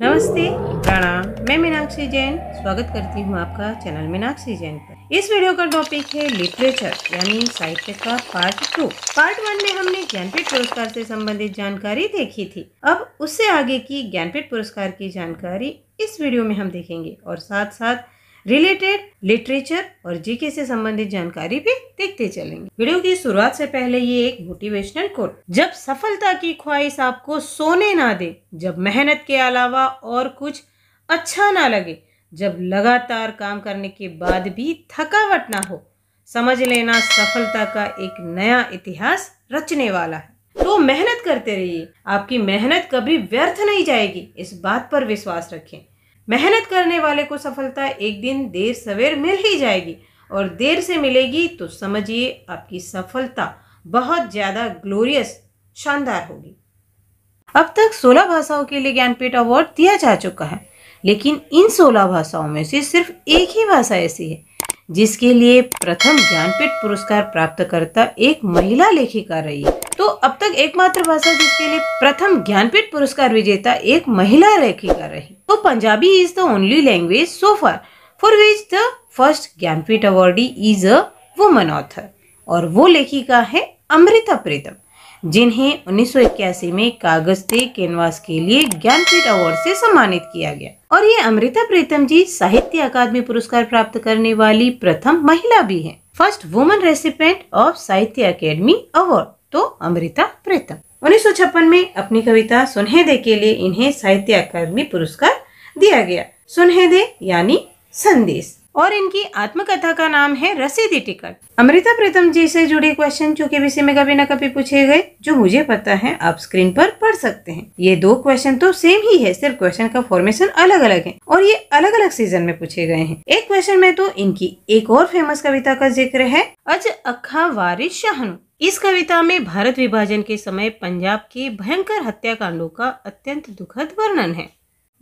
नमस्ते प्रणाम मैं मीनाक्षी जैन स्वागत करती हूँ आपका चैनल मीनाक्षी जैन पर इस वीडियो का टॉपिक है लिटरेचर यानी साहित्य का पार्ट टू पार्ट वन में हमने ज्ञानपीठ पुरस्कार से संबंधित जानकारी देखी थी अब उससे आगे की ज्ञानपीठ पुरस्कार की जानकारी इस वीडियो में हम देखेंगे और साथ साथ रिलेटेड लिटरेचर और जीके से संबंधित जानकारी भी देखते चलेंगे वीडियो की शुरुआत से पहले ये एक मोटिवेशनल कोट जब सफलता की ख्वाहिश आपको सोने ना दे जब मेहनत के अलावा और कुछ अच्छा ना लगे जब लगातार काम करने के बाद भी थकावट ना हो समझ लेना सफलता का एक नया इतिहास रचने वाला है तो मेहनत करते रहिए आपकी मेहनत कभी व्यर्थ नहीं जाएगी इस बात पर विश्वास रखें मेहनत करने वाले को सफलता एक दिन देर सवेर मिल ही जाएगी और देर से मिलेगी तो समझिए आपकी सफलता बहुत ज़्यादा ग्लोरियस शानदार होगी अब तक 16 भाषाओं के लिए ज्ञानपीठ अवार्ड दिया जा चुका है लेकिन इन 16 भाषाओं में से सिर्फ एक ही भाषा ऐसी है जिसके लिए प्रथम ज्ञानपीठ पुरस्कार प्राप्तकर्ता एक महिला लेखिका रही है तो अब तक एकमात्र भाषा जिसके लिए प्रथम ज्ञानपीठ पुरस्कार विजेता एक महिला लेखिका रही तो Punjabi is the only language so far for which the first Jnanpith awardee is a woman author और वो लेखिका है अमृता प्रीतम जिन्हें उन्नीस में कागज से कैनवास के लिए ज्ञानपीठ अवार्ड से सम्मानित किया गया और ये अमृता प्रीतम जी साहित्य अकादमी पुरस्कार प्राप्त करने वाली प्रथम महिला भी हैं first woman recipient of Sahitya academy award तो अमृता प्रीतम उन्नीस में अपनी कविता सुनहेदे के लिए इन्हें साहित्य अकादमी पुरस्कार दिया गया सुनहेदे यानी संदेश और इनकी आत्मकथा का नाम है रसीदी टिकट अमृता प्रीतम जी से जुड़े क्वेश्चन चूंकि विषय में कभी न कभी पूछे गए जो मुझे पता है आप स्क्रीन पर पढ़ सकते हैं ये दो क्वेश्चन तो सेम ही है सिर्फ क्वेश्चन का फॉर्मेशन अलग अलग है और ये अलग अलग सीजन में पूछे गए हैं एक क्वेश्चन में तो इनकी एक और फेमस कविता का जिक्र है अज अखा वारिस शाहनु इस कविता में भारत विभाजन के समय पंजाब के भयंकर हत्याकांडों का अत्यंत दुखद वर्णन है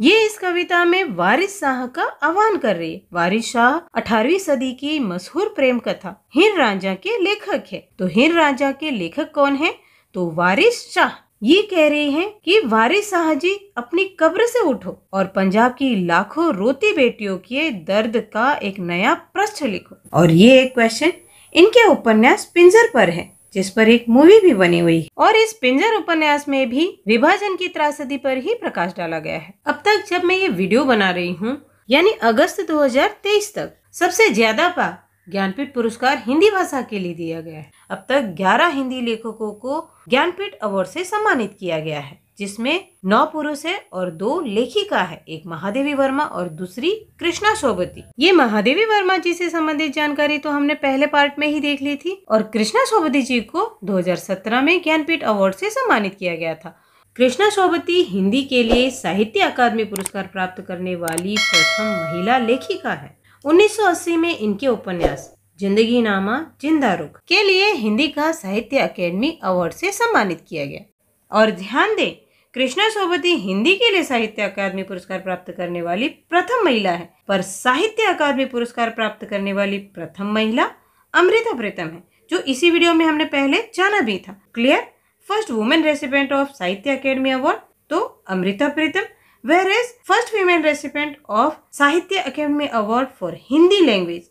ये इस कविता में वारिस शाह का आह्वान कर रही है वारिस शाह अठारवी सदी की मशहूर प्रेम कथा हिर राजा के लेखक है तो हिर राजा के लेखक कौन है तो वारिस शाह ये कह रहे हैं कि वारिस शाह जी अपनी कब्र से उठो और पंजाब की लाखों रोती बेटियों के दर्द का एक नया प्रश्न लिखो और ये एक क्वेश्चन इनके उपन्यास पिंजर पर है जिस पर एक मूवी भी बनी हुई है और इस पिंजर उपन्यास में भी विभाजन की त्रासदी पर ही प्रकाश डाला गया है अब तक जब मैं ये वीडियो बना रही हूँ यानी अगस्त 2023 तक सबसे ज्यादा पा ज्ञानपीठ पुरस्कार हिंदी भाषा के लिए दिया गया है अब तक 11 हिंदी लेखकों को ज्ञानपीठ अवार्ड से सम्मानित किया गया है जिसमें नौ पुरुष है और दो लेखिका है एक महादेवी वर्मा और दूसरी कृष्णा सोबती ये महादेवी वर्मा जी से संबंधित जानकारी तो हमने पहले पार्ट में ही देख ली थी और कृष्णा सोबती जी को 2017 में ज्ञानपीठ अवार्ड से सम्मानित किया गया था कृष्णा सोबती हिंदी के लिए साहित्य अकादमी पुरस्कार प्राप्त करने वाली प्रथम महिला लेखिका है उन्नीस में इनके उपन्यास जिंदगी नामा जिंदा रुख के लिए हिंदी का साहित्य अकेडमी अवार्ड से सम्मानित किया गया और ध्यान दें कृष्णा सोबती हिंदी के लिए साहित्य अकादमी पुरस्कार प्राप्त करने वाली प्रथम महिला है पर साहित्य अकादमी पुरस्कार प्राप्त करने वाली प्रथम महिला अमृता प्रीतम है जो इसी वीडियो में हमने पहले जाना भी था clear first women recipient of Sahitya academy award तो Amrita Pritam where is first female recipient of Sahitya academy award for Hindi language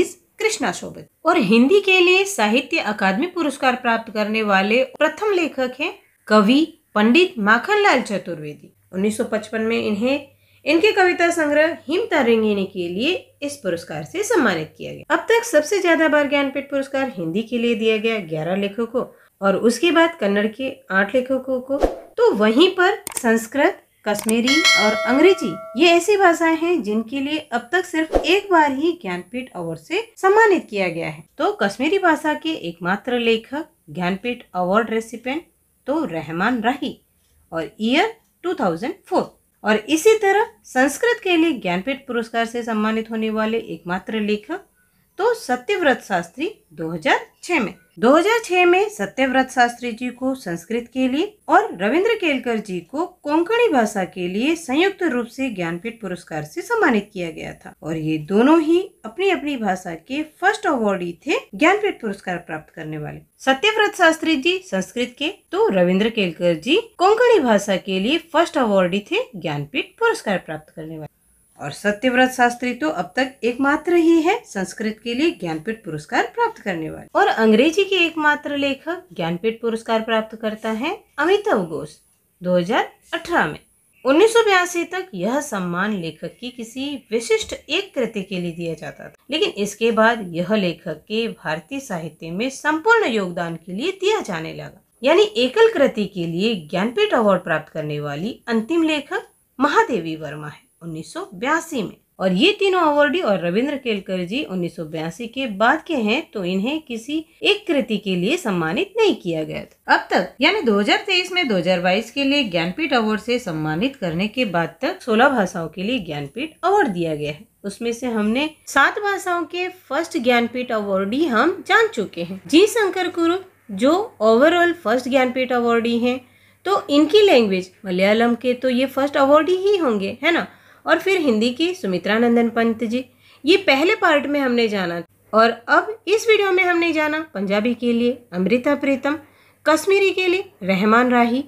is Krishna Shobhit और हिंदी के लिए साहित्य अकादमी पुरस्कार प्राप्त करने वाले प्रथम लेखक हैं कवि पंडित माखनलाल चतुर्वेदी 1955 में इन्हें इनके कविता संग्रह हिम तारिंगिनी के लिए इस पुरस्कार से सम्मानित किया गया अब तक सबसे ज्यादा बार ज्ञानपीठ पुरस्कार हिंदी के लिए दिया गया ग्यारह लेखकों को और उसके बाद कन्नड़ के आठ लेखकों को तो वहीं पर संस्कृत कश्मीरी और अंग्रेजी ये ऐसी भाषाएं हैं जिनके लिए अब तक सिर्फ एक बार ही ज्ञानपीठ अवार्ड से सम्मानित किया गया है तो कश्मीरी भाषा के एकमात्र लेखक ज्ञानपीठ अवार्ड रेसिपेंट तो रहमान राही और ईयर 2004 और इसी तरह संस्कृत के लिए ज्ञानपीठ पुरस्कार से सम्मानित होने वाले एकमात्र लेखक तो सत्यव्रत शास्त्री 2006 में 2006 में सत्यव्रत शास्त्री जी को संस्कृत के लिए और रविंद्र केलकर जी को कोंकणी भाषा के लिए संयुक्त रूप से ज्ञानपीठ पुरस्कार से सम्मानित किया गया था और ये दोनों ही अपनी अपनी भाषा के फर्स्ट अवार्डी थे ज्ञानपीठ पुरस्कार प्राप्त करने वाले सत्यव्रत शास्त्री जी संस्कृत के तो रविन्द्र केलकर जी कोंकणी भाषा के लिए फर्स्ट अवार्डी थे ज्ञानपीठ पुरस्कार प्राप्त करने वाले और सत्यव्रत शास्त्री तो अब तक एकमात्र ही है संस्कृत के लिए ज्ञानपीठ पुरस्कार प्राप्त करने वाले और अंग्रेजी के एकमात्र लेखक ज्ञानपीठ पुरस्कार प्राप्त करता है अमिताभ घोष 2018 में उन्नीस तक यह सम्मान लेखक की किसी विशिष्ट एक कृति के लिए दिया जाता था लेकिन इसके बाद यह लेखक के भारतीय साहित्य में संपूर्ण योगदान के लिए दिया जाने लगा यानी एकल कृति के लिए ज्ञानपीठ अवार्ड प्राप्त करने वाली अंतिम लेखक महादेवी वर्मा है उन्नीस में और ये तीनों अवार्डी और रविंद्र केलकर जी उन्नीस के बाद के हैं तो इन्हें किसी एक कृति के लिए सम्मानित नहीं किया गया था अब तक यानी 2023 में 2022 के लिए ज्ञानपीठ अवार्ड से सम्मानित करने के बाद तक 16 भाषाओं के लिए ज्ञानपीठ अवार्ड दिया गया है उसमें से हमने सात भाषाओं के फर्स्ट ज्ञानपीठ अवार्डी हम जान चुके हैं जी शंकर कुरु जो ओवरऑल फर्स्ट ज्ञानपीठ अवार्डी हैं तो इनकी लैंग्वेज मलयालम के तो ये फर्स्ट अवार्डी ही होंगे है ना और फिर हिंदी की सुमित्रा नंदन पंत जी ये पहले पार्ट में हमने जाना और अब इस वीडियो में हमने जाना पंजाबी के लिए अमृता प्रीतम कश्मीरी के लिए रहमान राही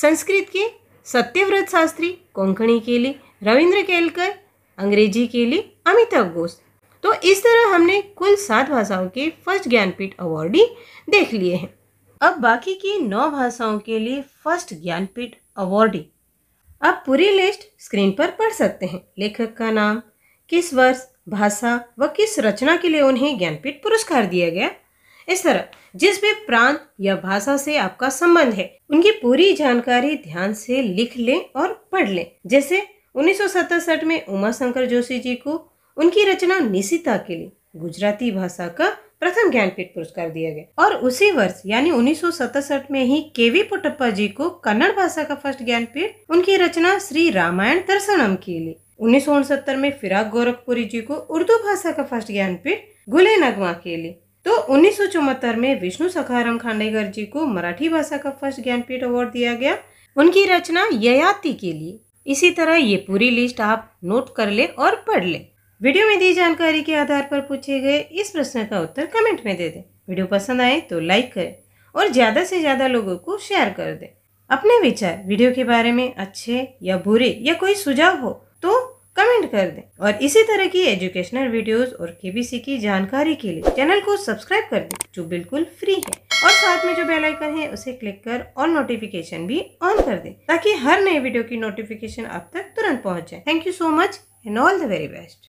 संस्कृत के सत्यव्रत शास्त्री कोंकणी के लिए रविंद्र केलकर अंग्रेजी के लिए अमिताभ घोष तो इस तरह हमने कुल सात भाषाओं के फर्स्ट ज्ञानपीठ अवार्डी देख लिए हैं अब बाकी की नौ भाषाओं के लिए फर्स्ट ज्ञानपीठ अवार्डी आप पूरी लिस्ट स्क्रीन पर पढ़ सकते हैं लेखक का नाम किस वर्ष भाषा व किस रचना के लिए उन्हें ज्ञानपीठ पुरस्कार दिया गया इस तरह जिस भी प्रांत या भाषा से आपका संबंध है उनकी पूरी जानकारी ध्यान से लिख लें और पढ़ लें जैसे उन्नीस में उमा शंकर जोशी जी को उनकी रचना निशिता के लिए गुजराती भाषा का प्रथम ज्ञानपीठ पुरस्कार दिया गया और उसी वर्ष यानी उन्नीस में ही केवी पुटप्पा जी को कन्नड़ भाषा का फर्स्ट ज्ञानपीठ उनकी रचना श्री रामायण दर्शनम के लिए उन्नीस में फिराक गोरखपुरी जी को उर्दू भाषा का फर्स्ट ज्ञानपीठ गुले नगमा के लिए तो उन्नीस में विष्णु सखाराम खांडेकर जी को मराठी भाषा का फर्स्ट ज्ञानपीठ अवार्ड दिया गया उनकी रचना ययाति के लिए इसी तरह ये पूरी लिस्ट आप नोट कर ले और पढ़ लें वीडियो में दी जानकारी के आधार पर पूछे गए इस प्रश्न का उत्तर कमेंट में दे दें वीडियो पसंद आए तो लाइक करें और ज़्यादा से ज़्यादा लोगों को शेयर कर दें अपने विचार वीडियो के बारे में अच्छे या बुरे या कोई सुझाव हो तो कमेंट कर दें और इसी तरह की एजुकेशनल वीडियोस और केबीसी की जानकारी के लिए चैनल को सब्सक्राइब कर दें जो बिल्कुल फ्री है और साथ में जो बेल आइकन है उसे क्लिक कर और नोटिफिकेशन भी ऑन कर दें ताकि हर नए वीडियो की नोटिफिकेशन आप तक तुरंत पहुंच जाए thank you so much and all the very best